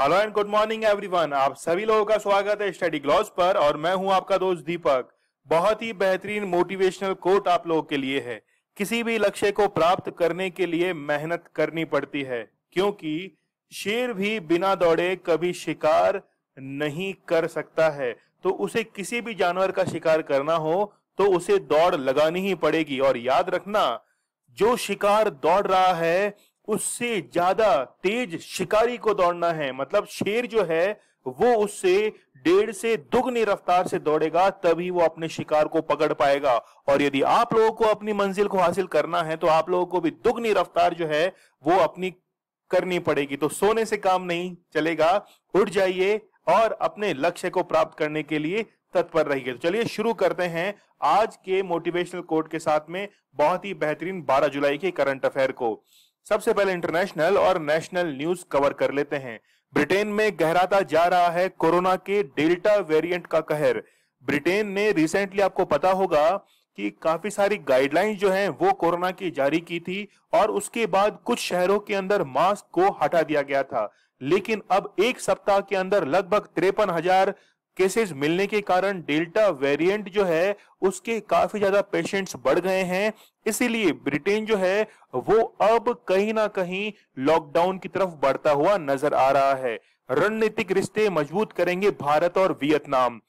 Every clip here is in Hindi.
hello and good morning everyone आप सभी लोगों का स्वागत है स्टडी ग्लॉस पर और मैं हूं आपका दोस्त दीपक बहुत ही बेहतरीन मोटिवेशनल कोट आप लोगों के लिए है किसी भी लक्ष्य को प्राप्त करने के लिए मेहनत करनी पड़ती है क्योंकि शेर भी बिना दौड़े कभी शिकार नहीं कर सकता है तो उसे किसी भी जानवर का शिकार करना हो तो उसे दौड़ लगानी ही पड़ेगी और याद रखना जो शिकार दौड़ रहा है उससे ज्यादा तेज शिकारी को दौड़ना है मतलब शेर जो है वो उससे डेढ़ से दुगनी रफ्तार से दौड़ेगा तभी वो अपने शिकार को पकड़ पाएगा और यदि आप लोगों को अपनी मंजिल को हासिल करना है तो आप लोगों को भी दुगनी रफ्तार जो है वो अपनी करनी पड़ेगी तो सोने से काम नहीं चलेगा उठ जाइए और अपने लक्ष्य को प्राप्त करने के लिए तत्पर रहिए तो चलिए शुरू करते हैं आज के मोटिवेशनल कोड के साथ में बहुत ही बेहतरीन 12 जुलाई के करंट अफेयर को सबसे पहले इंटरनेशनल और नेशनल न्यूज कवर कर लेते हैं ब्रिटेन में गहराता जा रहा है कोरोना के डेल्टा वेरिएंट का कहर ब्रिटेन ने रिसेंटली आपको पता होगा कि काफी सारी गाइडलाइंस जो हैं वो कोरोना की जारी की थी और उसके बाद कुछ शहरों के अंदर मास्क को हटा दिया गया था लेकिन अब एक सप्ताह के अंदर लगभग तिरपन हजार केसेस मिलने के कारण डेल्टा वेरिएंट जो है उसके काफी ज्यादा पेशेंट्स बढ़ गए हैं इसीलिए ब्रिटेन जो है वो अब कहीं ना कहीं लॉकडाउन की तरफ बढ़ता हुआ नजर आ रहा है रणनीतिक रिश्ते मजबूत करेंगे भारत और वियतनाम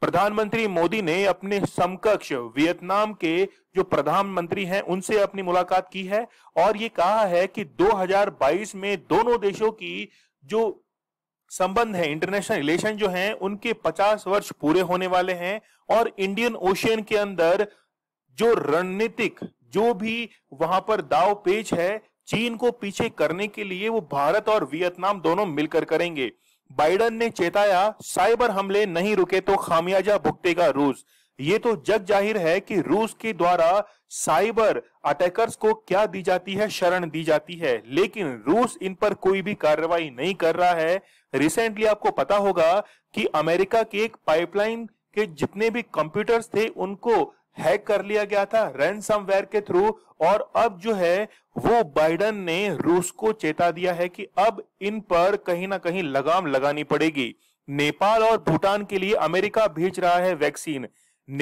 प्रधानमंत्री मोदी ने अपने समकक्ष वियतनाम के जो प्रधानमंत्री हैं उनसे अपनी मुलाकात की है और ये कहा है कि 2022 में दोनों देशों की जो संबंध है इंटरनेशनल रिलेशन जो है उनके 50 वर्ष पूरे होने वाले हैं और इंडियन ओशियन के अंदर जो रणनीतिक जो भी वहां पर दाव पेच है चीन को पीछे करने के लिए वो भारत और वियतनाम दोनों मिलकर करेंगे बाइडन ने चेताया साइबर हमले नहीं रुके तो खामियाजा भुगतेगा रूस ये तो जग जाहिर है कि रूस के द्वारा साइबर अटैकर्स को क्या दी जाती है शरण दी जाती है लेकिन रूस इन पर कोई भी कार्रवाई नहीं कर रहा है रिसेंटली आपको पता होगा कि अमेरिका के एक पाइपलाइन के जितने भी कंप्यूटर्स थे उनको हैक कर लिया गया था रैनसमवेयर के थ्रू और अब जो है वो बाइडन ने रूस को चेता दिया है कि अब इन पर कहीं ना कहीं लगाम लगानी पड़ेगी नेपाल और भूटान के लिए अमेरिका भेज रहा है वैक्सीन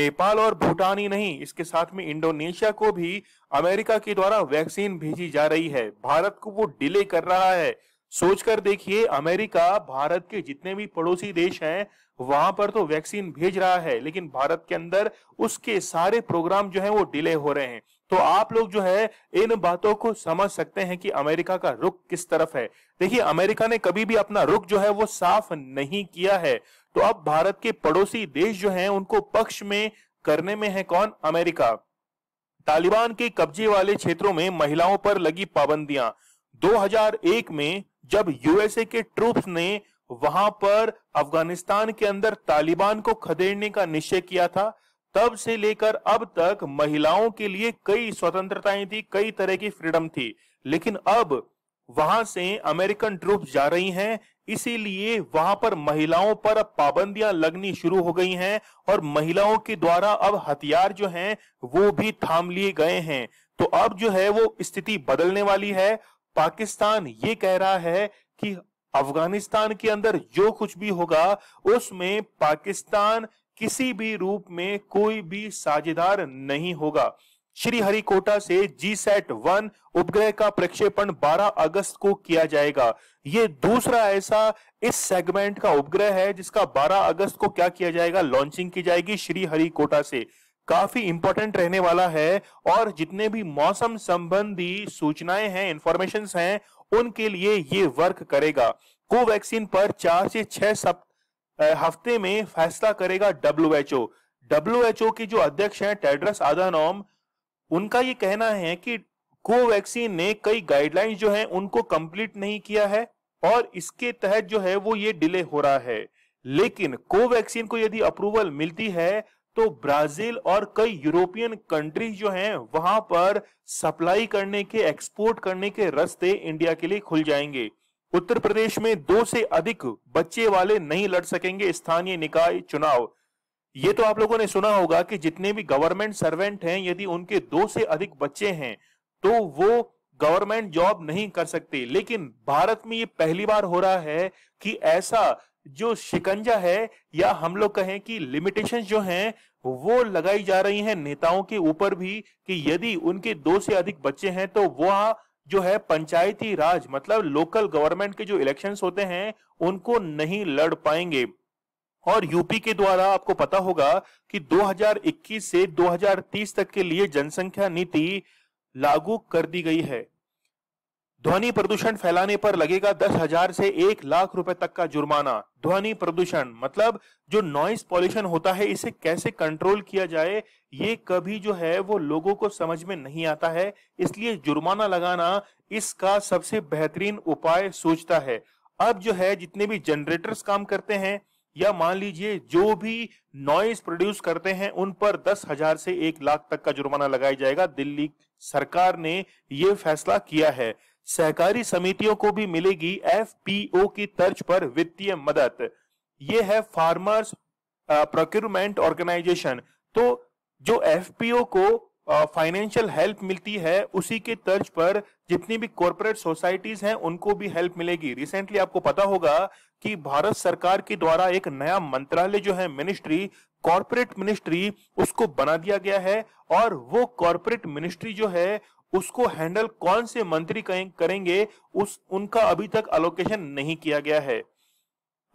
नेपाल और भूटान ही नहीं इसके साथ में इंडोनेशिया को भी अमेरिका के द्वारा वैक्सीन भेजी जा रही है भारत को वो डिले कर रहा है सोचकर देखिए अमेरिका भारत के जितने भी पड़ोसी देश हैं वहां पर तो वैक्सीन भेज रहा है लेकिन भारत के अंदर उसके सारे प्रोग्राम जो है वो डिले हो रहे हैं तो आप लोग जो है इन बातों को समझ सकते हैं कि अमेरिका का रुख किस तरफ है देखिए अमेरिका ने कभी भी अपना रुख जो है वो साफ नहीं किया है तो अब भारत के पड़ोसी देश जो है उनको पक्ष में करने में है कौन अमेरिका तालिबान के कब्जे वाले क्षेत्रों में महिलाओं पर लगी पाबंदियां 2001 में जब यूएसए के ट्रूप्स ने वहां पर अफगानिस्तान के अंदर तालिबान को खदेड़ने का निश्चय किया था तब से लेकर अब तक महिलाओं के लिए कई स्वतंत्रताएं थी कई तरह की फ्रीडम थी लेकिन अब वहां से अमेरिकन ट्रूप जा रही हैं इसीलिए वहां पर महिलाओं पर अब पाबंदियां लगनी शुरू हो गई हैं और महिलाओं के द्वारा अब हथियार जो हैं वो भी थाम लिए गए हैं तो अब जो है वो स्थिति बदलने वाली है पाकिस्तान ये कह रहा है कि अफगानिस्तान के अंदर जो कुछ भी होगा उसमें पाकिस्तान किसी भी रूप में कोई भी साझेदार नहीं होगा श्री हरिकोटा से जी सेट वन उपग्रह का प्रक्षेपण 12 अगस्त को किया जाएगा ये दूसरा ऐसा इस सेगमेंट का उपग्रह है जिसका 12 अगस्त को क्या किया जाएगा लॉन्चिंग की जाएगी श्री हरिकोटा से काफी इंपॉर्टेंट रहने वाला है और जितने भी मौसम संबंधी सूचनाएं हैं इंफॉर्मेशन हैं उनके लिए ये वर्क करेगा कोवैक्सीन पर चार से छह हफ्ते में फैसला करेगा डब्ल्यू एच ओ के जो अध्यक्ष हैं टेड्रस आदानोम उनका ये कहना है कि कोवैक्सीन ने कई गाइडलाइंस जो हैं उनको कंप्लीट नहीं किया है और इसके तहत जो है वो ये डिले हो रहा है लेकिन कोवैक्सीन को यदि अप्रूवल मिलती है तो ब्राजील और कई यूरोपियन कंट्री जो हैं वहां पर सप्लाई करने के एक्सपोर्ट करने के रास्ते इंडिया के लिए खुल जाएंगे उत्तर प्रदेश में दो से अधिक बच्चे वाले नहीं लड़ सकेंगे स्थानीय निकाय चुनाव ये तो आप लोगों ने सुना होगा कि जितने भी गवर्नमेंट सर्वेंट हैं यदि उनके दो से अधिक बच्चे हैं तो वो गवर्नमेंट जॉब नहीं कर सकते लेकिन भारत में ये पहली बार हो रहा है कि ऐसा जो शिकंजा है या हम लोग कहें कि लिमिटेशंस जो हैं वो लगाई जा रही हैं नेताओं के ऊपर भी कि यदि उनके दो से अधिक बच्चे हैं तो वह जो है पंचायती राज मतलब लोकल गवर्नमेंट के जो इलेक्शंस होते हैं उनको नहीं लड़ पाएंगे और यूपी के द्वारा आपको पता होगा कि 2021 से 2030 तक के लिए जनसंख्या नीति लागू कर दी गई है ध्वनि प्रदूषण फैलाने पर लगेगा दस हजार से एक लाख रुपए तक का जुर्माना ध्वनि प्रदूषण मतलब जो नॉइस पॉल्यूशन होता है इसे कैसे कंट्रोल किया जाए ये कभी जो है वो लोगों को समझ में नहीं आता है इसलिए जुर्माना लगाना इसका सबसे बेहतरीन उपाय सोचता है अब जो है जितने भी जनरेटर्स काम करते हैं या मान लीजिए जो भी नॉइस प्रोड्यूस करते हैं उन पर दस हजार से एक लाख तक का जुर्माना लगाया जाएगा दिल्ली सरकार ने यह फैसला किया है सहकारी समितियों को भी मिलेगी एफपीओ की तर्ज पर वित्तीय मदद ये है फार्मर्स प्रोक्यूरमेंट ऑर्गेनाइजेशन तो जो एफपीओ को फाइनेंशियल हेल्प मिलती है उसी के तर्ज पर जितनी भी कॉरपोरेट सोसाइटीज हैं उनको भी हेल्प मिलेगी रिसेंटली आपको पता होगा कि भारत सरकार के द्वारा एक नया मंत्रालय जो है मिनिस्ट्री कॉरपोरेट मिनिस्ट्री उसको बना दिया गया है और वो कॉरपोरेट मिनिस्ट्री जो है उसको हैंडल कौन से मंत्री करेंगे उस उनका अभी तक अलोकेशन नहीं किया गया है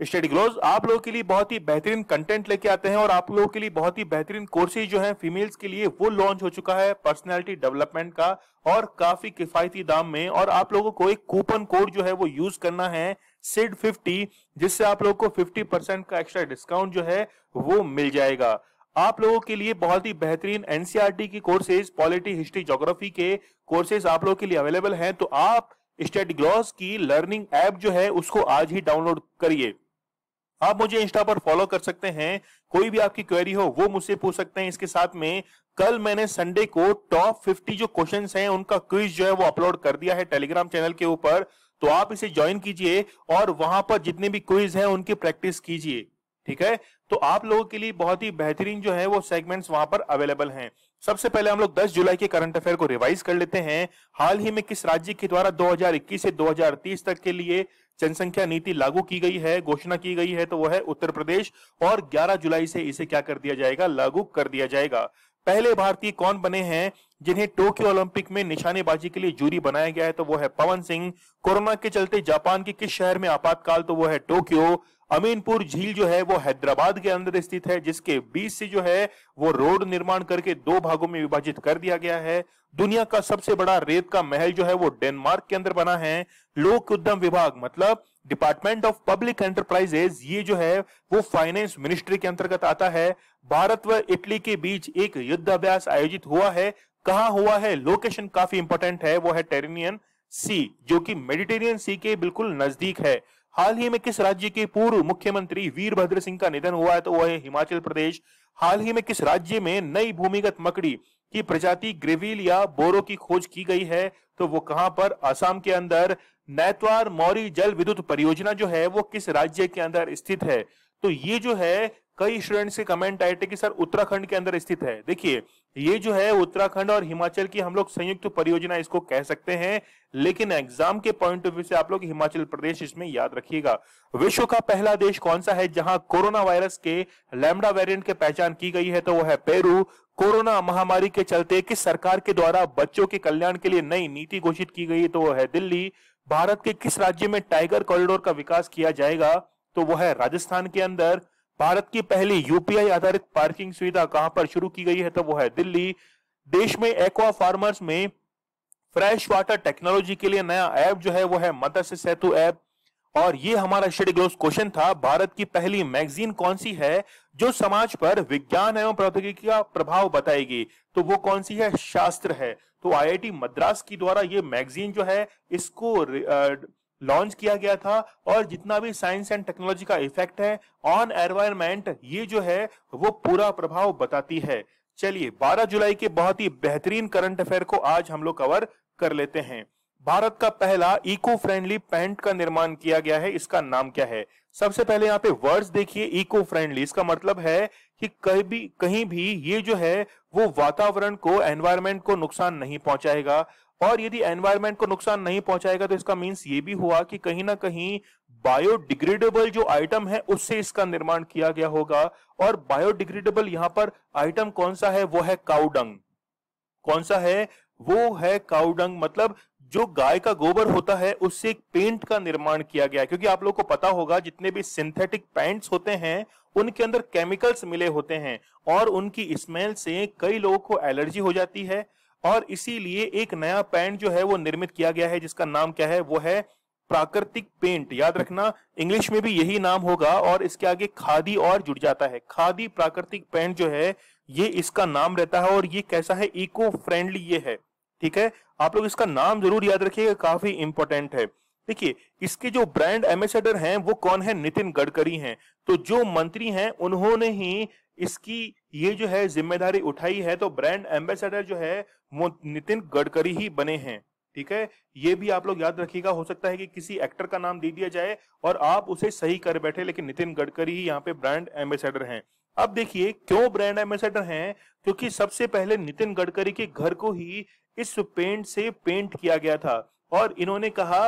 स्टडी ग्लोज आप लोगों के लिए बहुत ही बेहतरीन कंटेंट लेके आते हैं और आप लोगों के लिए बहुत ही बेहतरीन कोर्सेज जो है फीमेल्स के लिए वो लॉन्च हो चुका है पर्सनैलिटी डेवलपमेंट का और काफी किफायती दाम में और आप लोगों को एक कूपन कोड जो है वो यूज करना है सिड फिफ्टी जिससे आप लोग को फिफ्टी परसेंट का एक्स्ट्रा डिस्काउंट जो है वो मिल जाएगा आप लोगों के लिए बहुत ही बेहतरीन एनसीआरटी e की कोर्सेज पॉलिटी हिस्ट्री जोग्राफी के कोर्सेज आप लोगों के लिए अवेलेबल हैं तो आप स्टेट ग्लॉस की लर्निंग ऐप जो है उसको आज ही डाउनलोड करिए आप मुझे इंस्टा पर फॉलो कर सकते हैं कोई भी आपकी क्वेरी हो वो मुझसे पूछ सकते हैं इसके साथ में कल मैंने संडे को टॉप 50 जो क्वेश्चंस हैं उनका क्विज जो है वो अपलोड कर दिया है टेलीग्राम चैनल के ऊपर तो आप इसे ज्वाइन कीजिए और वहां पर जितने भी क्विज हैं उनकी प्रैक्टिस कीजिए ठीक है तो आप लोगों के लिए बहुत ही बेहतरीन जो है वो सेगमेंट्स वहां पर अवेलेबल हैं सबसे पहले हम लोग 10 जुलाई के करंट अफेयर को रिवाइज कर लेते हैं हाल ही में किस राज्य के द्वारा 2021 से 2030 तक के लिए जनसंख्या नीति लागू की गई है घोषणा की गई है तो वो है उत्तर प्रदेश और 11 जुलाई से इसे क्या कर दिया जाएगा लागू कर दिया जाएगा पहले भारतीय कौन बने हैं जिन्हें टोक्यो ओलंपिक में निशानेबाजी के लिए जूरी बनाया गया है तो वो है पवन सिंह कोरोना के चलते जापान के किस शहर में आपातकाल तो वो है टोक्यो अमीनपुर झील जो है वो हैदराबाद के अंदर स्थित है जिसके बीच से जो है वो रोड निर्माण करके दो भागों में विभाजित कर दिया गया है दुनिया का सबसे बड़ा रेत का महल जो है वो डेनमार्क के अंदर बना है लोक उद्यम विभाग मतलब डिपार्टमेंट ऑफ पब्लिक एंटरप्राइजेज ये जो है वो फाइनेंस मिनिस्ट्री के अंतर्गत आता है भारत व इटली के बीच एक युद्धाभ्यास आयोजित हुआ है कहा हुआ है लोकेशन काफी इंपॉर्टेंट है वो है टेरिनियन सी जो कि मेडिटेरियन सी के बिल्कुल नजदीक है हाल ही में किस राज्य के पूर्व मुख्यमंत्री वीरभद्र सिंह का निधन हुआ है तो वह है हिमाचल प्रदेश हाल ही में किस राज्य में नई भूमिगत मकड़ी की प्रजाति ग्रेविल या बोरो की खोज की गई है तो वो कहां पर आसाम के अंदर नैतवार मौरी जल विद्युत परियोजना जो है वो किस राज्य के अंदर स्थित है तो ये जो है कई स्टूडेंट्स के कमेंट आए थे कि सर उत्तराखंड के अंदर स्थित है देखिए ये जो है उत्तराखंड और हिमाचल की हम लोग संयुक्त परियोजना इसको कह सकते हैं लेकिन एग्जाम के पॉइंट ऑफ व्यू से आप लोग हिमाचल प्रदेश इसमें याद रखिएगा विश्व का पहला देश कौन सा है जहां कोरोना वायरस के लैमडा वेरिएंट की पहचान की गई है तो वो है पेरू कोरोना महामारी के चलते किस सरकार के द्वारा बच्चों के कल्याण के लिए नई नीति घोषित की गई तो वो है दिल्ली भारत के किस राज्य में टाइगर कॉरिडोर का विकास किया जाएगा तो वह है राजस्थान के अंदर भारत की पहली यूपीआई आधारित पार्किंग सुविधा कहां पर शुरू की गई है तो वो है दिल्ली देश में एक्वा फार्मर्स में फ्रेश वाटर टेक्नोलॉजी के लिए नया ऐप जो है वो है मत्स्य सेतु ऐप और ये हमारा शेड्यूल क्वेश्चन था भारत की पहली मैगजीन कौन सी है जो समाज पर विज्ञान एवं प्रौद्योगिकी का प्रभाव बताएगी तो वो कौन सी है शास्त्र है तो आईआईटी मद्रास की द्वारा ये मैगजीन जो है इसको लॉन्च किया गया था और जितना भी साइंस एंड टेक्नोलॉजी का इफेक्ट है ऑन एनवायरमेंट ये जो है वो पूरा प्रभाव बताती है चलिए 12 जुलाई के बहुत ही बेहतरीन करंट अफेयर को आज हम लोग कवर कर लेते हैं भारत का पहला इको फ्रेंडली पैंट का निर्माण किया गया है इसका नाम क्या है सबसे पहले यहाँ पे वर्ड्स देखिए इको फ्रेंडली इसका मतलब है कि कहीं भी कहीं भी ये जो है वो वातावरण को एनवायरमेंट को नुकसान नहीं पहुंचाएगा और यदि एनवायरमेंट को नुकसान नहीं पहुंचाएगा तो इसका मीन्स ये भी हुआ कि कहीं ना कहीं बायोडिग्रेडेबल जो आइटम है उससे इसका निर्माण किया गया होगा और बायोडिग्रेडेबल यहां पर आइटम कौन सा है वो है काउडंग कौन सा है वो है काउडंग मतलब जो गाय का गोबर होता है उससे एक पेंट का निर्माण किया गया क्योंकि आप लोग को पता होगा जितने भी सिंथेटिक पेंट्स होते हैं उनके अंदर केमिकल्स मिले होते हैं और उनकी स्मेल से कई लोगों को एलर्जी हो जाती है और इसीलिए एक नया पेंट जो है वो निर्मित किया गया है जिसका नाम क्या है वो है प्राकृतिक पेंट याद रखना इंग्लिश में भी यही नाम होगा और इसके आगे खादी और जुड़ जाता है खादी प्राकृतिक पेंट जो है ये इसका नाम रहता है और ये कैसा है इको फ्रेंडली ये है ठीक है आप लोग इसका नाम जरूर याद रखिएगा काफी इंपॉर्टेंट है देखिए इसके जो ब्रांड एम्बेसडर हैं वो कौन है नितिन गडकरी हैं तो जो मंत्री हैं उन्होंने ही इसकी ये जो है जिम्मेदारी उठाई है तो ब्रांड एम्बेसडर जो है वो नितिन गडकरी ही बने हैं ठीक है ये भी आप लोग याद रखिएगा हो सकता है कि किसी एक्टर का नाम दे दिया जाए और आप उसे सही कर बैठे लेकिन नितिन गडकरी ही यहाँ पे ब्रांड एम्बेसडर हैं अब देखिए क्यों ब्रांड एम्बेसडर हैं क्योंकि सबसे पहले नितिन गडकरी के घर को ही इस पेंट से पेंट किया गया था और इन्होंने कहा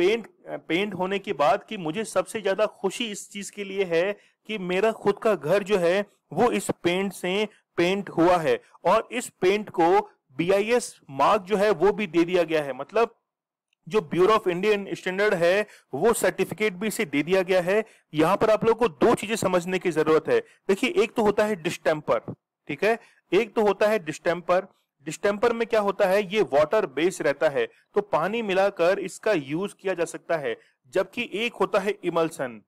पेंट पेंट होने के बाद कि मुझे सबसे ज्यादा खुशी इस चीज के लिए है कि मेरा खुद का घर जो है वो इस पेंट से पेंट हुआ है और इस पेंट को बीआईएस मार्क जो है वो भी दे दिया गया है मतलब जो ब्यूरो ऑफ इंडियन स्टैंडर्ड है वो सर्टिफिकेट भी इसे दे दिया गया है यहां पर आप लोगों को दो चीजें समझने की जरूरत है देखिए एक तो होता है डिस्टेम्पर ठीक है एक तो होता है डिस्टेम्पर डिस्टेम्पर में क्या होता है ये वाटर बेस रहता है तो पानी मिलाकर इसका यूज किया जा सकता है जबकि एक होता है इमल्सन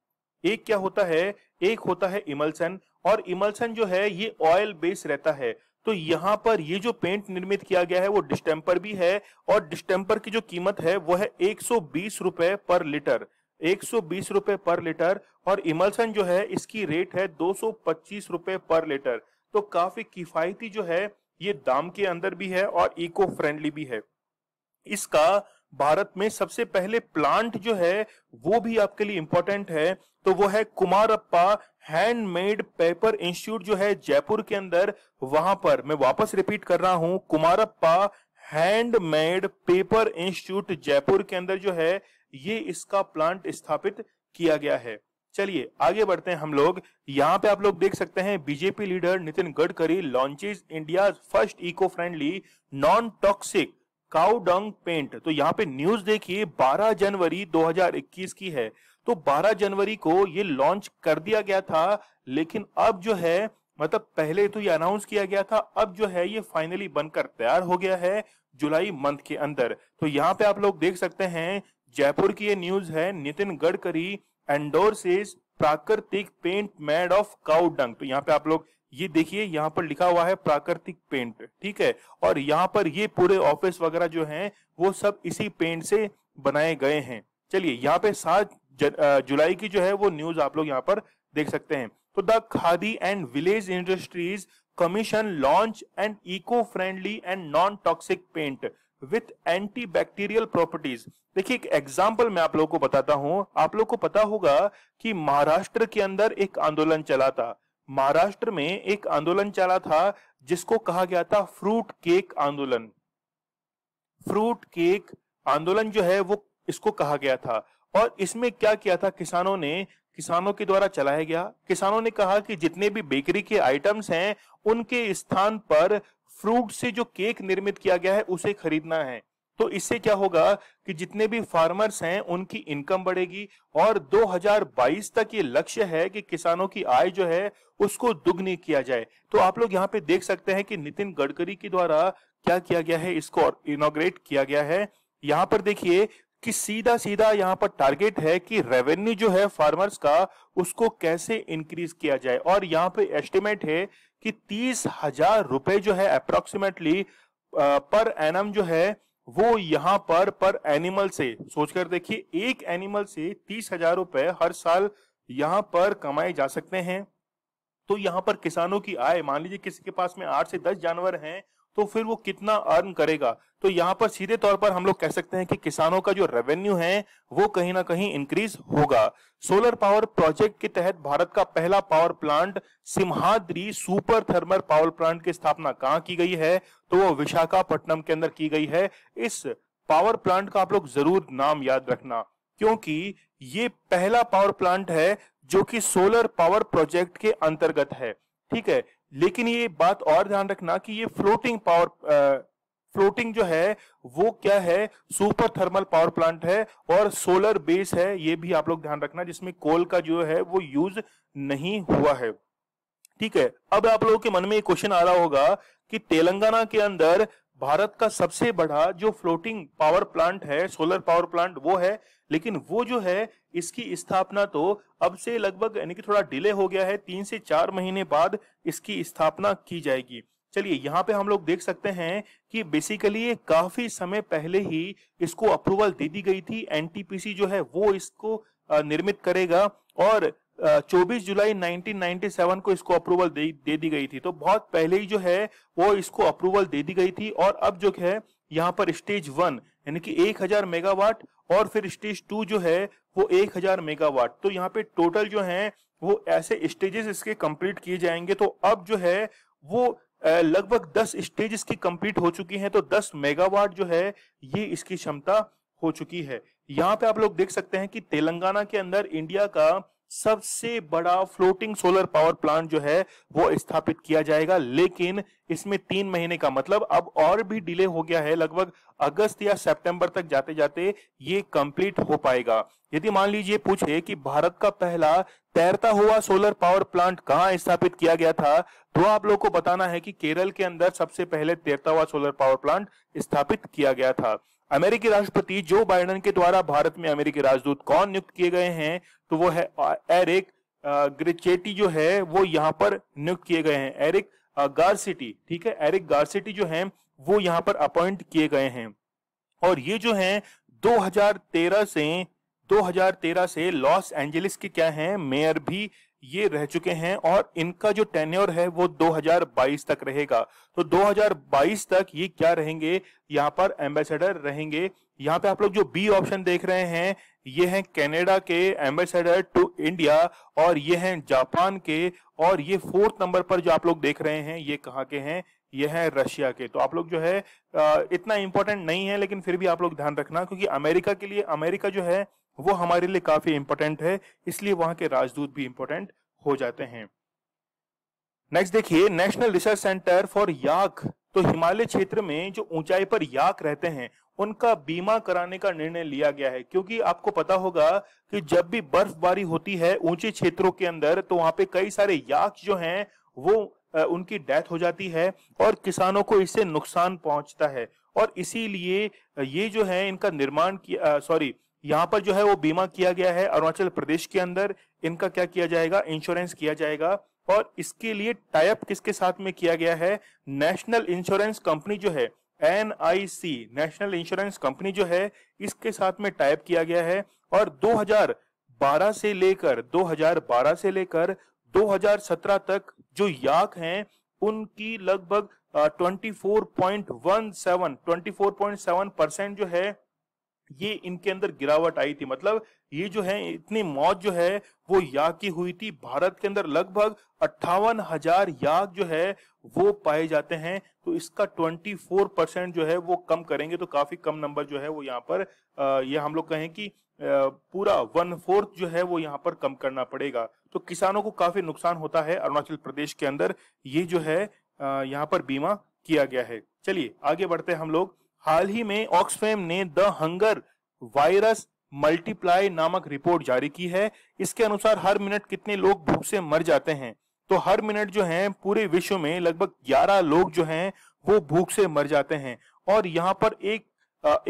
एक क्या होता है एक होता है इमल्सन और इमल्सन जो है ये ऑयल बेस रहता है तो यहाँ पर ये जो पेंट निर्मित किया गया है वो डिस्टेम्पर भी है और डिस्टेम्पर की जो कीमत है वो है एक रुपए पर लीटर एक रुपए पर लीटर और इमल्सन जो है इसकी रेट है दो रुपए पर लीटर तो काफी किफायती जो है ये दाम के अंदर भी है और इको फ्रेंडली भी है इसका भारत में सबसे पहले प्लांट जो है वो भी आपके लिए इंपॉर्टेंट है तो वो है कुमारप्पा हैंडमेड पेपर इंस्टीट्यूट जो है जयपुर के अंदर वहां पर मैं वापस रिपीट कर रहा हूं Kumarappa handmade paper institute Jaipur के अंदर जो है ये इसका प्लांट स्थापित किया गया है चलिए आगे बढ़ते हैं हम लोग यहाँ पे आप लोग देख सकते हैं BJP leader Nitin Gadkari launches India first eco friendly non toxic cow dung paint तो यहाँ पे न्यूज देखिए 12 जनवरी 2021 की है तो 12 जनवरी को ये लॉन्च कर दिया गया था लेकिन अब जो है मतलब पहले तो ये अनाउंस किया गया था अब जो है ये फाइनली बनकर तैयार हो गया है जुलाई मंथ के अंदर तो यहाँ पे आप लोग देख सकते हैं जयपुर की ये न्यूज है Nitin Gadkari endorses Prakritik paint made of cow dung तो यहाँ पे आप लोग ये देखिए यहाँ पर लिखा हुआ है प्राकृतिक पेंट ठीक है और यहाँ पर ये पूरे ऑफिस वगैरह जो हैं वो सब इसी पेंट से बनाए गए हैं चलिए यहाँ पे सात जुलाई की जो है वो न्यूज आप लोग यहाँ पर देख सकते हैं तो the Khadi and village industries commission launch and eco friendly and non toxic paint with anti bacterial properties देखिए एक एग्जाम्पल मैं आप लोगों को बताता हूं आप लोग को पता होगा कि महाराष्ट्र के अंदर एक आंदोलन चला था महाराष्ट्र में एक आंदोलन चला था जिसको कहा गया था फ्रूट केक आंदोलन फ्रूट केक आंदोलन जो है वो इसको कहा गया था और इसमें क्या किया था किसानों ने किसानों के द्वारा चलाया गया किसानों ने कहा कि जितने भी बेकरी के आइटम्स हैं उनके स्थान पर फ्रूट से जो केक निर्मित किया गया है उसे खरीदना है तो इससे क्या होगा कि जितने भी फार्मर्स हैं उनकी इनकम बढ़ेगी और 2022 तक ये लक्ष्य है कि किसानों की आय जो है उसको दुगनी किया जाए तो आप लोग यहाँ पे देख सकते हैं कि नितिन गडकरी के द्वारा क्या किया गया है इसको इनोग्रेट किया गया है यहाँ पर देखिए कि सीधा सीधा यहाँ पर टारगेट है कि रेवेन्यू जो है फार्मर्स का उसको कैसे इंक्रीज किया जाए और यहाँ पे एस्टिमेट है कि तीस हजार रुपए जो है अप्रोक्सीमेटली पर एनम जो है वो यहां पर पर एनिमल से सोचकर देखिए एक एनिमल से तीस हजार रुपए हर साल यहां पर कमाए जा सकते हैं तो यहां पर किसानों की आय मान लीजिए किसी के पास में आठ से दस जानवर हैं तो फिर वो कितना अर्न करेगा तो यहाँ पर सीधे तौर पर हम लोग कह सकते हैं कि किसानों का जो रेवेन्यू है वो कहीं ना कहीं इंक्रीज होगा सोलर पावर प्रोजेक्ट के तहत भारत का पहला power plant Simhadri super thermal power plant की स्थापना कहां की गई है तो वो विशाखापट्टनम के अंदर की गई है इस पावर प्लांट का आप लोग जरूर नाम याद रखना क्योंकि ये पहला पावर प्लांट है जो कि सोलर पावर प्रोजेक्ट के अंतर्गत है ठीक है लेकिन ये बात और ध्यान रखना कि ये फ्लोटिंग पावर फ्लोटिंग जो है वो क्या है सुपर थर्मल पावर प्लांट है और सोलर बेस है ये भी आप लोग ध्यान रखना जिसमें कोल का जो है वो यूज नहीं हुआ है ठीक है अब आप लोगों के मन में एक क्वेश्चन आ रहा होगा कि तेलंगाना के अंदर भारत का सबसे बड़ा जो फ्लोटिंग पावर प्लांट है सोलर पावर प्लांट वो है लेकिन वो जो है इसकी स्थापना तो अब से लगभग यानी कि थोड़ा डिले हो गया है तीन से चार महीने बाद इसकी स्थापना की जाएगी चलिए यहाँ पे हम लोग देख सकते हैं कि बेसिकली ये काफी समय पहले ही इसको अप्रूवल दे दी गई थी एनटीपीसी जो है वो इसको निर्मित करेगा और चौबीस जुलाई 1997 को इसको अप्रूवल दे, दे दी गई थी तो बहुत पहले ही जो है वो इसको अप्रूवल दे दी गई थी और अब जो है यहाँ पर स्टेज वन यानी कि 1000 मेगावाट और फिर स्टेज टू जो है वो 1000 मेगावाट तो यहाँ पे टोटल जो है वो ऐसे स्टेजेस इसके कंप्लीट किए जाएंगे तो अब जो है वो लगभग 10 स्टेज इसकी कंप्लीट हो चुकी हैं तो 10 मेगावाट जो है ये इसकी क्षमता हो चुकी है यहाँ पे आप लोग देख सकते हैं कि तेलंगाना के अंदर इंडिया का सबसे बड़ा फ्लोटिंग सोलर पावर प्लांट जो है वो स्थापित किया जाएगा लेकिन इसमें तीन महीने का मतलब अब और भी डिले हो गया है लगभग अगस्त या सितंबर तक जाते जाते ये कंप्लीट हो पाएगा यदि मान लीजिए पूछे कि भारत का पहला तैरता हुआ सोलर पावर प्लांट कहाँ स्थापित किया गया था तो आप लोग को बताना है कि केरल के अंदर सबसे पहले तैरता हुआ सोलर पावर प्लांट स्थापित किया गया था अमेरिकी राष्ट्रपति जो बाइडन के द्वारा भारत में अमेरिकी राजदूत कौन नियुक्त किए गए हैं तो वो है एरिक ग्रिचेटी जो है वो यहाँ पर नियुक्त किए गए हैं एरिक गार्सिटी ठीक है एरिक गार्सिटी जो है वो यहाँ पर अपॉइंट किए गए हैं और ये जो है 2013 से 2013 से लॉस एंजलिस के क्या हैं मेयर भी ये रह चुके हैं और इनका जो टेन्योर है वो 2022 तक रहेगा तो 2022 तक ये क्या रहेंगे यहाँ पर एम्बेसडर रहेंगे यहाँ पे आप लोग जो बी ऑप्शन देख रहे हैं ये हैं कनाडा के एम्बेसडर टू इंडिया और ये हैं जापान के और ये फोर्थ नंबर पर जो आप लोग देख रहे हैं ये कहाँ के हैं ये है रशिया के तो आप लोग जो है इतना इंपॉर्टेंट नहीं है लेकिन फिर भी आप लोग ध्यान रखना क्योंकि अमेरिका के लिए अमेरिका जो है वो हमारे लिए काफी इंपॉर्टेंट है इसलिए वहां के राजदूत भी इंपॉर्टेंट हो जाते हैं नेक्स्ट देखिए national research centre for yak तो हिमालय क्षेत्र में जो ऊंचाई पर याक रहते हैं उनका बीमा कराने का निर्णय लिया गया है क्योंकि आपको पता होगा कि जब भी बर्फबारी होती है ऊंचे क्षेत्रों के अंदर तो वहां पे कई सारे याक जो हैं वो उनकी डेथ हो जाती है और किसानों को इससे नुकसान पहुंचता है और इसीलिए ये जो है इनका निर्माण किया सॉरी यहाँ पर जो है वो बीमा किया गया है अरुणाचल प्रदेश के अंदर इनका क्या किया जाएगा इंश्योरेंस किया जाएगा और इसके लिए टाइप किसके साथ में किया गया है नेशनल इंश्योरेंस कंपनी जो है एन नेशनल इंश्योरेंस कंपनी जो है इसके साथ में टाइप किया गया है और 2012 से लेकर 2012 से लेकर 2017 तक जो याक हैं उनकी लगभग 24.17 24.7 परसेंट जो है ये इनके अंदर गिरावट आई थी मतलब ये जो है इतनी मौत जो है वो याक की हुई थी भारत के अंदर लगभग अट्ठावन हजार याक जो है वो पाए जाते हैं तो इसका 24 परसेंट जो है वो कम करेंगे तो काफी कम नंबर जो है वो यहाँ पर ये ये हम लोग कहें कि पूरा वन फोर्थ जो है वो यहाँ पर कम करना पड़ेगा तो किसानों को काफी नुकसान होता है अरुणाचल प्रदेश के अंदर ये जो है यहाँ पर बीमा किया गया है चलिए आगे बढ़ते हैं हम लोग हाल ही में ऑक्सफेम ने द हंगर वायरस मल्टीप्लाई नामक रिपोर्ट जारी की है इसके अनुसार हर मिनट कितने लोग भूख से मर जाते हैं तो हर मिनट जो है पूरे विश्व में लगभग 11 लोग जो हैं वो भूख से मर जाते हैं और यहाँ पर एक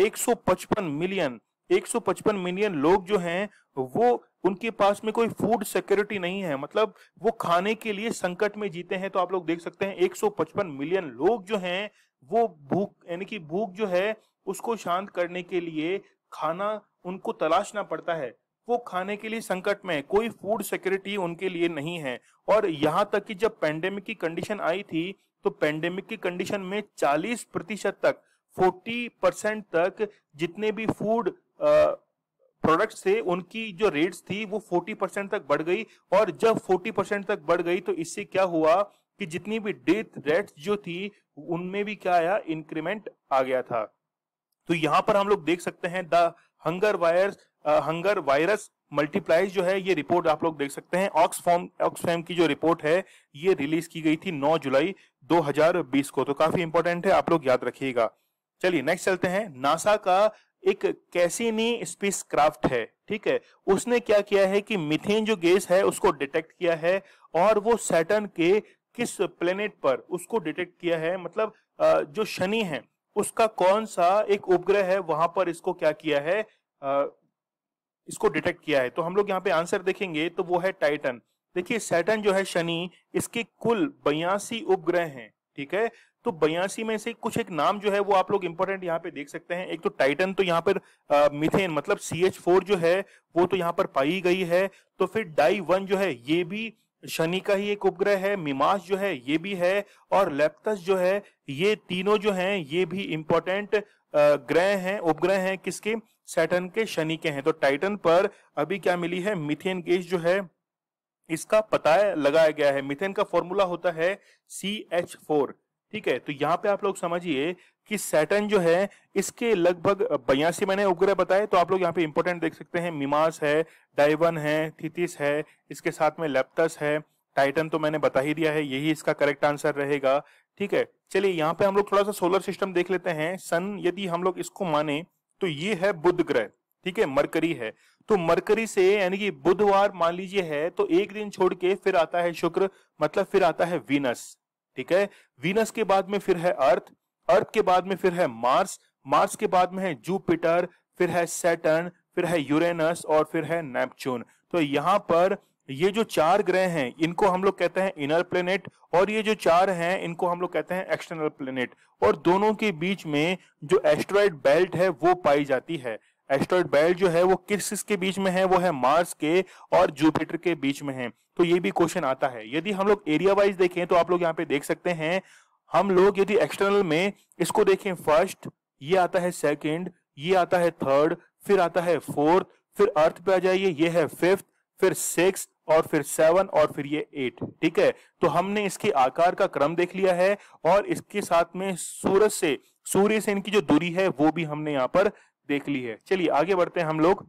एक मिलियन 155 मिलियन लोग जो हैं वो उनके पास में कोई फूड सिक्योरिटी नहीं है मतलब वो खाने के लिए संकट में जीते हैं तो आप लोग देख सकते हैं 155 मिलियन लोग जो हैं वो भूख यानी कि भूख जो है उसको शांत करने के लिए खाना उनको तलाशना पड़ता है वो खाने के लिए संकट में है कोई फूड सिक्योरिटी उनके लिए नहीं है और यहाँ तक कि जब पेंडेमिक की कंडीशन आई थी तो पेंडेमिक की कंडीशन में 40 प्रतिशत तक 40 परसेंट तक जितने भी फूड प्रोडक्ट्स थे उनकी जो रेट्स थी वो 40 परसेंट तक बढ़ गई और जब 40 परसेंट तक बढ़ गई तो इससे क्या हुआ कि जितनी भी डेथ रेट्स जो थी उनमें भी क्या आया इंक्रीमेंट आ गया था तो यहां पर हम लोग देख सकते हैं the hunger virus hunger virus multiplies जो है ये रिपोर्ट आप लोग देख सकते हैं ऑक्सफॉर्म ऑक्सफैम की जो रिपोर्ट है ये रिलीज की गई थी 9 जुलाई 2020 को तो काफी इंपॉर्टेंट है आप लोग याद रखिएगा चलिए नेक्स्ट चलते हैं नासा का एक कैसीनी स्पेस क्राफ्ट है ठीक है उसने क्या किया है कि मिथेन जो गैस है उसको डिटेक्ट किया है और वो सैटर्न के किस प्लेनेट पर उसको डिटेक्ट किया है मतलब जो शनि है उसका कौन सा एक उपग्रह है वहां पर इसको क्या किया है इसको डिटेक्ट किया है तो हम लोग यहाँ पे आंसर देखेंगे तो वो है टाइटन देखिए सैटन जो है शनि इसके कुल बयासी उपग्रह हैं ठीक है तो बयासी में से कुछ एक नाम जो है वो आप लोग इंपॉर्टेंट यहाँ पे देख सकते हैं एक तो टाइटन तो यहाँ पर मिथेन मतलब सी एच फोर जो है वो तो यहाँ पर पाई गई है तो फिर डाई वन जो है ये भी शनि का ही एक उपग्रह है मिमास जो है ये भी है और लेप्टस जो है ये तीनों जो हैं ये भी इंपॉर्टेंट ग्रह हैं उपग्रह हैं किसके सैटन के शनि के हैं तो टाइटन पर अभी क्या मिली है मिथेन गैस जो है इसका पता लगाया गया है मिथेन का फॉर्मूला होता है सी एच फोर ठीक है तो यहाँ पे आप लोग समझिए कि सैटन जो है इसके लगभग बयासी मैंने उपग्रह बताए तो आप लोग यहाँ पे इंपोर्टेंट देख सकते हैं मिमास है डाइवन है थीतिस है इसके साथ में लेप्टस है टाइटन तो मैंने बता ही दिया है यही इसका करेक्ट आंसर रहेगा ठीक है चलिए यहाँ पे हम लोग थोड़ा सा सोलर सिस्टम देख लेते हैं सन यदि हम लोग इसको माने तो ये है बुध ग्रह ठीक है मरकरी है तो मरकरी से यानी कि बुधवार मान लीजिए है तो एक दिन छोड़ के फिर आता है शुक्र मतलब फिर आता है वीनस ठीक है वीनस के बाद में फिर है अर्थ अर्थ के बाद में फिर है मार्स मार्स के बाद में है जुपिटर फिर है सैटर्न फिर है यूरेनस और फिर है नेपच्यून तो यहां पर ये जो चार ग्रह हैं इनको हम लोग कहते हैं इनर प्लेनेट और ये जो चार हैं इनको हम लोग कहते हैं एक्सटर्नल प्लेनेट और दोनों के बीच में जो एस्ट्रॉइड बेल्ट है वो पाई जाती है एस्ट्रॉइड बेल्ट जो है वो किस किसके बीच में है वो है मार्स के और जुपिटर के बीच में है तो ये भी क्वेश्चन आता है यदि हम लोग एरिया वाइज देखें तो आप लोग यहाँ पे देख सकते हैं हम लोग यदि एक्सटर्नल में इसको देखें फर्स्ट ये आता है सेकंड ये आता है थर्ड फिर आता है फोर्थ फिर अर्थ पे आ जाइए ये है फिफ्थ फिर सिक्स और फिर सेवन और फिर ये एट ठीक है तो हमने इसके आकार का क्रम देख लिया है और इसके साथ में सूरज से सूर्य से इनकी जो दूरी है वो भी हमने यहाँ पर देख ली है चलिए आगे बढ़ते हैं हम लोग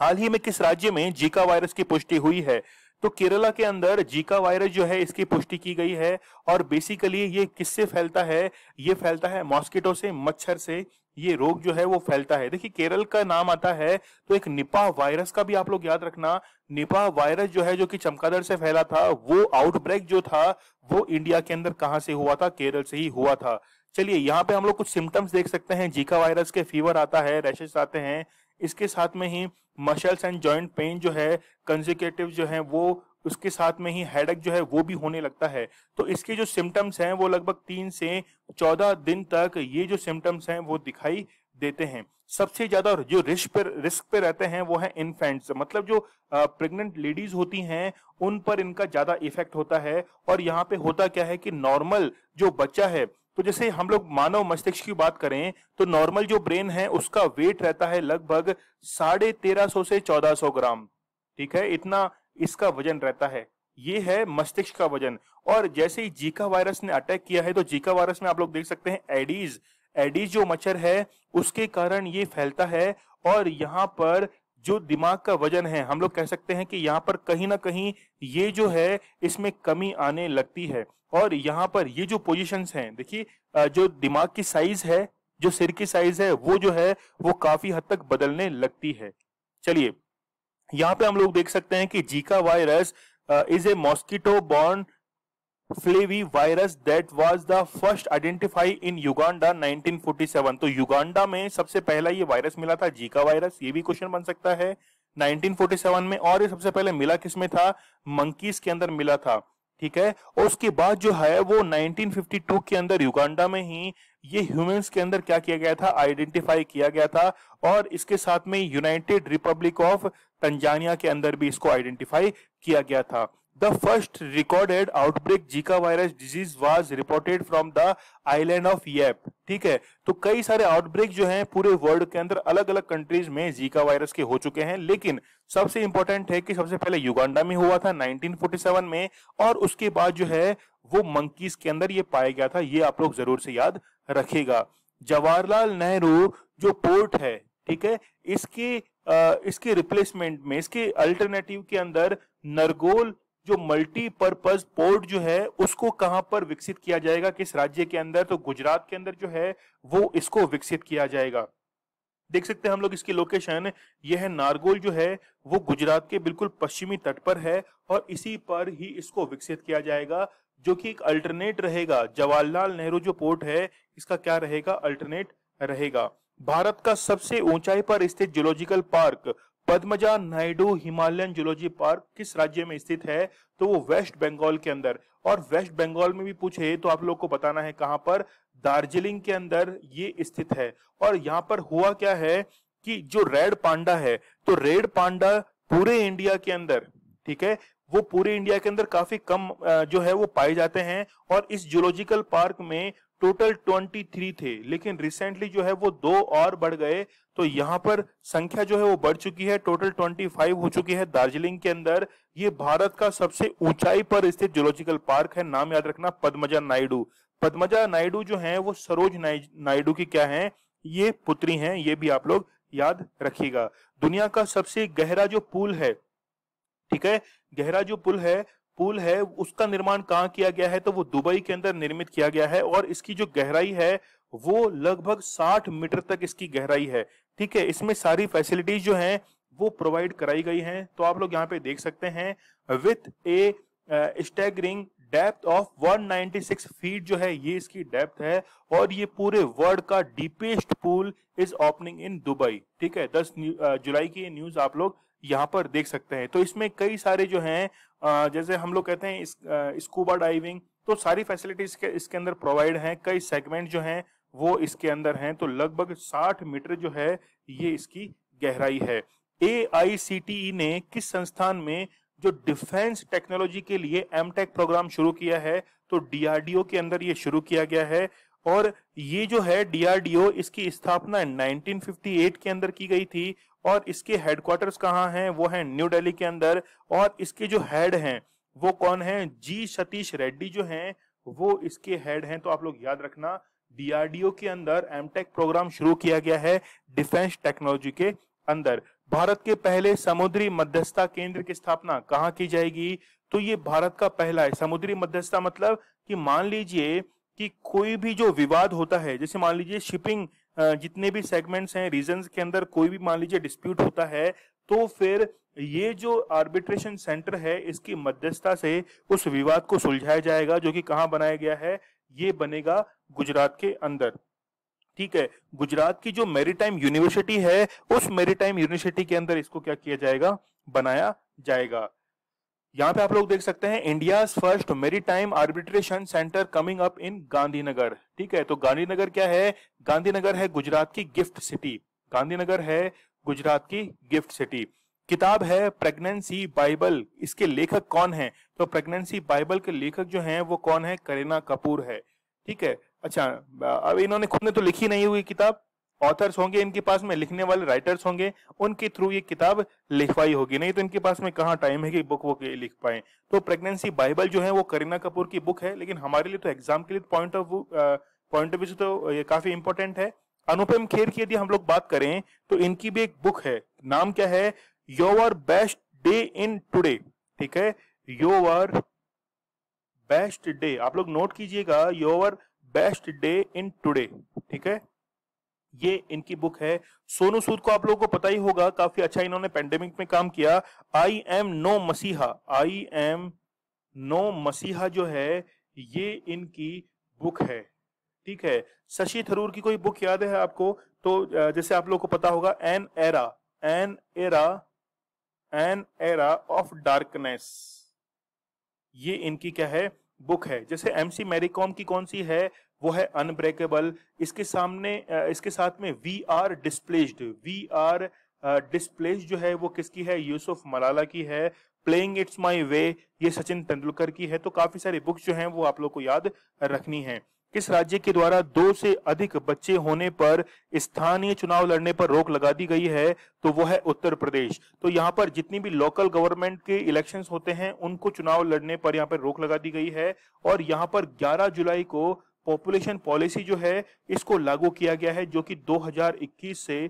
हाल ही में किस राज्य में जीका वायरस की पुष्टि हुई है तो केरला के अंदर जीका वायरस जो है इसकी पुष्टि की गई है और बेसिकली ये किससे फैलता है ये फैलता है मॉस्किटो से मच्छर से ये रोग जो है वो फैलता है देखिए केरल का नाम आता है तो एक निपाह वायरस का भी आप लोग याद रखना निपाह वायरस जो है जो कि चमकादड़ से फैला था वो आउटब्रेक जो था वो इंडिया के अंदर कहां से हुआ था केरल से ही हुआ था चलिए यहाँ पे हम लोग कुछ सिम्टम्स देख सकते हैं जीका वायरस के फीवर आता है रैशेज आते हैं इसके साथ में ही मशल्स एंड जॉइंट पेन जो है कंजिकेटिव जो है वो उसके साथ में ही हेडक जो है वो भी होने लगता है तो इसके जो सिम्टम्स हैं वो लगभग तीन से चौदह दिन तक ये जो सिम्टम्स हैं वो दिखाई देते हैं सबसे ज्यादा जो रिस्क पे रिस्क पे रहते हैं वो है इन्फेंट्स मतलब जो प्रेग्नेंट लेडीज होती हैं उन पर इनका ज्यादा इफेक्ट होता है और यहाँ पे होता क्या है कि नॉर्मल जो बच्चा है तो जैसे हम लोग मानव मस्तिष्क की बात करें तो नॉर्मल जो ब्रेन है उसका वेट रहता है लगभग साढ़े तेरह सौ से चौदह सौ ग्राम ठीक है इतना इसका वजन रहता है ये है मस्तिष्क का वजन और जैसे ही जीका वायरस ने अटैक किया है तो जीका वायरस में आप लोग देख सकते हैं एडीज एडीज जो मच्छर है उसके कारण ये फैलता है और यहाँ पर जो दिमाग का वजन है हम लोग कह सकते हैं कि यहाँ पर कहीं ना कहीं ये जो है इसमें कमी आने लगती है और यहाँ पर ये जो पोजीशंस हैं देखिए जो दिमाग की साइज है जो सिर की साइज है वो जो है वो काफी हद तक बदलने लगती है चलिए यहाँ पे हम लोग देख सकते हैं कि Zika virus is a mosquito borne flavivirus that was the first identify in Uganda 1947 तो युगांडा में सबसे पहला ये वायरस मिला था जीका वायरस ये भी क्वेश्चन बन सकता है 1947 में और ये सबसे पहले मिला किसमें था मंकीज के अंदर मिला था ठीक है और उसके बाद जो है वो 1952 के अंदर युगांडा में ही ये ह्यूमंस के अंदर क्या किया गया था आइडेंटिफाई किया गया था और इसके साथ में यूनाइटेड रिपब्लिक ऑफ तंजानिया के अंदर भी इसको आइडेंटिफाई किया गया था the first recorded outbreak Zika virus disease was reported from the island of Yap ठीक है तो कई सारे आउटब्रेक जो हैं पूरे वर्ल्ड के अंदर अलग अलग कंट्रीज में जीका वायरस के हो चुके हैं लेकिन सबसे इंपॉर्टेंट है कि सबसे पहले युगांडा में हुआ था 1947 में और उसके बाद जो है वो मंकीज के अंदर ये पाया गया था ये आप लोग जरूर से याद रखेगा जवाहरलाल नेहरू जो पोर्ट है ठीक है इसके आ, इसके रिप्लेसमेंट में इसके अल्टरनेटिव के अंदर नरगोल जो मल्टीपर्पज पोर्ट जो है उसको कहां पर विकसित किया जाएगा किस राज्य के अंदर तो गुजरात के अंदर जो है वो इसको विकसित किया जाएगा देख सकते हैं हम लोग इसकी लोकेशन यह है नारगोल जो है वो गुजरात के बिल्कुल पश्चिमी तट पर है और इसी पर ही इसको विकसित किया जाएगा जो कि एक अल्टरनेट रहेगा जवाहरलाल नेहरू जो पोर्ट है इसका क्या रहेगा अल्टरनेट रहेगा भारत का सबसे ऊंचाई पर स्थित geological park Padmaja Naidu Himalayan zoology park किस राज्य में स्थित है तो वो वेस्ट बंगाल के अंदर और वेस्ट बंगाल में भी पूछे तो आप लोग को बताना है कहां पर दार्जिलिंग के अंदर ये स्थित है और यहाँ पर हुआ क्या है कि जो रेड पांडा है तो रेड पांडा पूरे इंडिया के अंदर ठीक है वो पूरे इंडिया के अंदर काफी कम जो है वो पाए जाते हैं और इस जूलॉजिकल पार्क में टोटल 23 थे लेकिन रिसेंटली जो है वो दो और बढ़ गए तो यहाँ पर संख्या जो है वो बढ़ चुकी है टोटल 25 हो चुकी है दार्जिलिंग के अंदर ये भारत का सबसे ऊंचाई पर स्थित जूलॉजिकल पार्क है नाम याद रखना पद्मजा नायडू पद्मजा नायडू जो है वो सरोज नायडू की क्या है ये पुत्री है ये भी आप लोग याद रखिएगा दुनिया का सबसे गहरा जो पुल है ठीक है गहरा जो पुल है पुल है उसका निर्माण कहाँ किया गया है तो वो दुबई के अंदर निर्मित किया गया है और इसकी जो गहराई है वो लगभग 60 मीटर तक इसकी गहराई है ठीक है इसमें सारी फैसिलिटीज जो हैं वो प्रोवाइड कराई गई हैं तो आप लोग यहाँ पे देख सकते हैं with a staggering depth of 196 feet जो है ये इसकी डेप्थ है और ये पूरे वर्ल्ड का deepest pool is opening in Dubai ठीक है 10 uh, जुलाई की ये न्यूज आप लोग यहाँ पर देख सकते हैं तो इसमें कई सारे जो हैं uh, जैसे हम लोग कहते हैं स्कूबा डाइविंग uh, तो सारी फैसिलिटीज इसके, इसके अंदर प्रोवाइड हैं कई सेगमेंट जो हैं वो इसके अंदर हैं तो लगभग 60 मीटर जो है ये इसकी गहराई है ए e ने किस संस्थान में जो डिफेंस टेक्नोलॉजी के लिए एम प्रोग्राम शुरू किया है तो डीआरडीओ के अंदर ये शुरू किया गया है और ये जो है डीआरडीओ इसकी स्थापना 1958 के अंदर की गई थी और इसके हेडक्वार्टर्स कहाँ हैं वो हैं न्यू दिल्ली के अंदर और इसके जो हेड हैं वो कौन हैं जी सतीश रेड्डी जो हैं वो इसके हेड हैं तो आप लोग याद रखना डीआरडीओ के अंदर एमटेक प्रोग्राम शुरू किया गया है डिफेंस टेक्नोलॉजी के अंदर भारत के पहले समुद्री मध्यस्थता केंद्र की स्थापना कहाँ की जाएगी तो ये भारत का पहला है समुद्री मध्यस्थता मतलब कि मान लीजिए कि कोई भी जो विवाद होता है जैसे मान लीजिए शिपिंग जितने भी सेगमेंट्स हैं रीजन के अंदर कोई भी मान लीजिए डिस्प्यूट होता है तो फिर ये जो आर्बिट्रेशन सेंटर है इसकी मध्यस्थता से उस विवाद को सुलझाया जाएगा जो कि कहाँ बनाया गया है ये बनेगा गुजरात के अंदर ठीक है गुजरात की जो मेरीटाइम यूनिवर्सिटी है उस मेरीटाइम यूनिवर्सिटी के अंदर इसको क्या किया जाएगा बनाया जाएगा यहां पे आप लोग देख सकते हैं India first maritime arbitration centre coming up in Gandhinagar ठीक है तो गांधीनगर क्या है गांधीनगर है गुजरात की गिफ्ट सिटी गांधीनगर है गुजरात की गिफ्ट सिटी किताब है प्रेगनेंसी बाइबल इसके लेखक कौन है तो प्रेगनेंसी बाइबल के लेखक जो हैं वो कौन है करीना कपूर है ठीक है अच्छा अब इन्होंने खुद ने तो लिखी नहीं हुई किताब ऑथर्स होंगे इनके पास में लिखने वाले राइटर्स होंगे उनके थ्रू ये किताब लिखवाई होगी नहीं तो इनके पास में कहाँ टाइम है कि बुक वो लिख पाए तो प्रेगनेंसी बाइबल जो है वो करीना कपूर की बुक है लेकिन हमारे लिए तो एग्जाम के लिए point of point of view तो ये काफी इंपॉर्टेंट है अनुपम खेर की यदि हम लोग बात करें तो इनकी भी एक बुक है नाम क्या है your best day in today ठीक है योवर बेस्ट डे आप लोग नोट कीजिएगा your best day in today ठीक है ये इनकी बुक है सोनू सूद को आप लोगों को पता ही होगा काफी अच्छा इन्होंने पेंडेमिक में काम किया आई एम नो मसीहा आई एम नो मसीहा जो है ये इनकी बुक है ठीक है शशि थरूर की कोई बुक याद है आपको तो जैसे आप लोगों को पता होगा an era an era an era of darkness ये इनकी क्या है बुक है जैसे एमसी मैरीकॉम की कौन सी है वो है अनब्रेकेबल इसके सामने इसके साथ में we are displaced we are displaced जो है वो किसकी है यूसुफ मलाला की है प्लेइंग इट्स माई वे ये सचिन तेंदुलकर की है तो काफी सारी बुक्स जो हैं वो आप लोग को याद रखनी है किस राज्य के द्वारा दो से अधिक बच्चे होने पर स्थानीय चुनाव लड़ने पर रोक लगा दी गई है तो वो है उत्तर प्रदेश तो यहाँ पर जितनी भी लोकल गवर्नमेंट के इलेक्शंस होते हैं उनको चुनाव लड़ने पर यहाँ पर रोक लगा दी गई है और यहाँ पर 11 जुलाई को पॉपुलेशन पॉलिसी जो है इसको लागू किया गया है जो कि 2021 से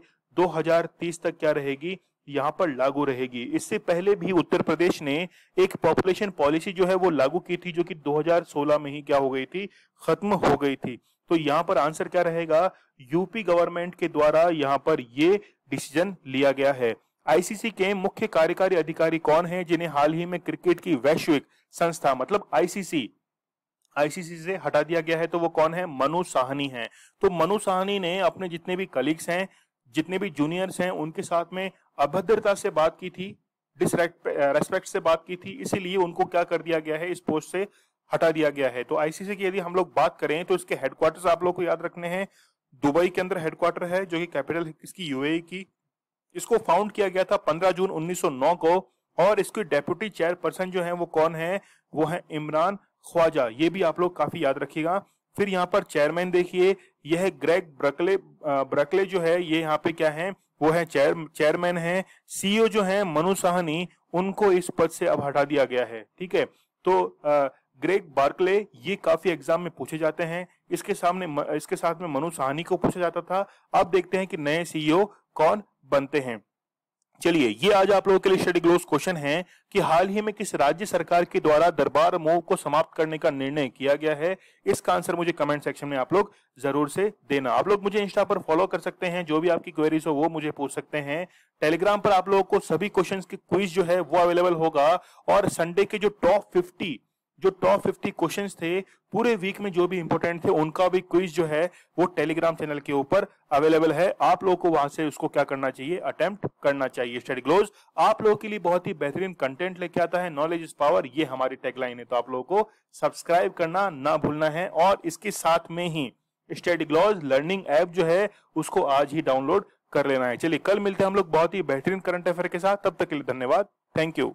2030 तक क्या रहेगी यहां पर लागू रहेगी इससे पहले भी उत्तर प्रदेश ने एक पॉपुलेशन पॉलिसी जो है वो लागू की थी जो कि 2016 में ही क्या हो गई थी खत्म हो गई थी तो यहां पर आंसर क्या रहेगा यूपी गवर्नमेंट के द्वारा यहां पर ये डिसीजन लिया गया है आईसीसी के मुख्य कार्यकारी अधिकारी कौन है जिन्हें हाल ही में क्रिकेट की वैश्विक संस्था मतलब आईसीसी आईसीसी से हटा दिया गया है तो वो कौन है मनु साहनी है तो मनु साहनी ने अपने जितने भी कलीग्स हैं जितने भी जूनियर्स हैं उनके साथ में अभद्रता से बात की थी रेस्पेक्ट से बात की थी इसीलिए उनको क्या कर दिया गया है इस पोस्ट से हटा दिया गया है तो आईसीसी की यदि हम लोग बात करें तो इसके हेडक्वार्टर आप लोग को याद रखने हैं दुबई के अंदर हेडक्वार्टर है जो कि कैपिटल इसकी यूएई e की इसको फाउंड किया गया था 15 जून 1909 को और इसके डेप्यूटी चेयरपर्सन जो है वो कौन है वो है इमरान ख्वाजा ये भी आप लोग काफी याद रखिएगा फिर यहाँ पर चेयरमैन देखिए यह ग्रेग ब्रकले ब्रकले जो है ये यहाँ पे क्या है वो है चेयर चेयरमैन है सीईओ जो है मनु साहनी उनको इस पद से अब हटा दिया गया है ठीक है तो ग्रेग बार्कले ये काफी एग्जाम में पूछे जाते हैं इसके सामने इसके साथ में मनु साहनी को पूछा जाता था अब देखते हैं कि नए सीईओ e कौन बनते हैं चलिए ये आज आप लोगों के लिए स्टडी ग्लोस क्वेश्चन है कि हाल ही में किस राज्य सरकार के द्वारा दरबार मूव को समाप्त करने का निर्णय किया गया है इसका आंसर मुझे कमेंट सेक्शन में आप लोग जरूर से देना आप लोग मुझे इंस्टा पर फॉलो कर सकते हैं जो भी आपकी क्वेरीज हो वो मुझे पूछ सकते हैं टेलीग्राम पर आप लोगों को सभी क्वेश्चन की क्विज जो है वो अवेलेबल होगा और संडे के जो टॉप फिफ्टी जो टॉप फिफ्टी क्वेश्चन थे पूरे वीक में जो भी इंपॉर्टेंट थे उनका भी क्विज जो है वो टेलीग्राम चैनल के ऊपर अवेलेबल है आप लोगों को वहां से उसको क्या करना चाहिए अटेम्प्ट करना चाहिए स्टडी ग्लोज आप लोगों के लिए बहुत ही बेहतरीन कंटेंट लेके आता है नॉलेज इज पावर ये हमारी टेगलाइन है तो आप लोगों को सब्सक्राइब करना ना भूलना है और इसके साथ में ही स्टडी ग्लोज लर्निंग ऐप जो है उसको आज ही डाउनलोड कर लेना है चलिए कल मिलते हैं हम लोग बहुत ही बेहतरीन करंट अफेयर के साथ तब तक के लिए धन्यवाद थैंक यू